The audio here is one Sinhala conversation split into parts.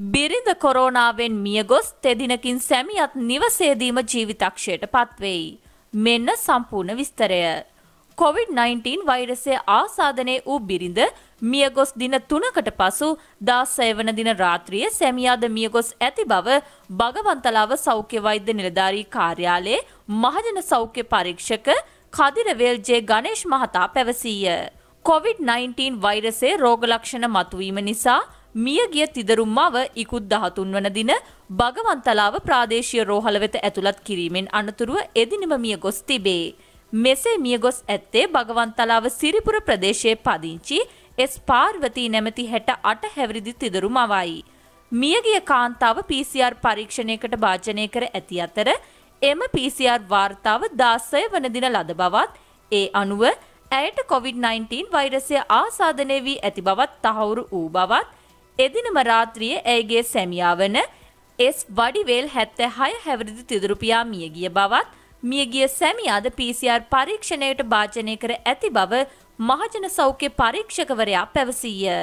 බිරිඳ කොරෝනාවෙන් මියගොස් තෙදිනකින් සැමියත් නිවසේදීම ජීවිතක්ෂයට පත්වෙයි. මෙන්න සම්පූර්ණ විස්තරය. COVID-19 වෛරසය ආසාධනය වූ බිරිඳ මියගොස් දින තුනකට පසු දාස්සය වන දින රාත්‍රිය සැමියාද මියගොස් ඇති බව භගවන්තලාව සෞඛ්‍ය වෛද්‍ය නිලධාරී කාර්යාලයේ මහජන සෞඛ්‍ය පරීක්ෂක කදිරවේල්ජේ ගණේෂ් මහතා පැවසීය. COVID-19 වෛරසේ රෝගලක්ෂණ මතුවීම නිසා මියගිය තිදරුම් මව ඉකුත් දහතුන් වන දින භගවන්තලාව ප්‍රාදේශීය රෝහල වෙත ඇතුළත් කිරීමෙන් අනතුරුව එදිනම මිය ගොස් තිබේ. මෙසේ මිය ගොස් ඇත්තේ භගවන්තලාව සිරිපුර ප්‍රදේශයේ පදිංචි එස් පාර්වතී නැමැති හැට අට හැවිරිදි තිදරු මවයි. මියගිය කාන්තාව PCR පරීක්ෂණයකට භාජනය කර ඇති අතර එම PCR වාර්තාව දාස්සය වන දින ලද බවත් ඒ අනුව ඇයට COVID-19 වෛරසය ආසාධනය වී ඇති බවත් තහවුරු වූ බවත් එදිනම රාත්‍රියේ ඇයගේ සැමියා වන එස් වඩිවේල් 76 හැවිරිදි තිදුරුපියා මියගිය බවත් මියගිය සැමියාද PCR පරීක්ෂණයට භාජනය කර ඇති බව මහජන සෞඛ්‍ය පරීක්ෂකවරයා පැවසීය.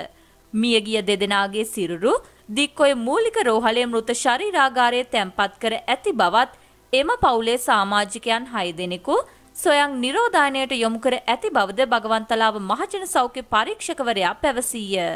මියගිය දෙදෙනාගේ සිරුරු දික්කොය මූලික රෝහලේ මෘත ශරීරාගාරයේ තැන්පත් කර ඇති බවත් එම පවුලේ සමාජිකයන් 6 දෙනෙකු සොයන් නිරෝධායනයට යොමු කර ඇති බවද භගවන්තලාව මහජන සෞඛ්‍ය පරීක්ෂකවරයා පැවසීය.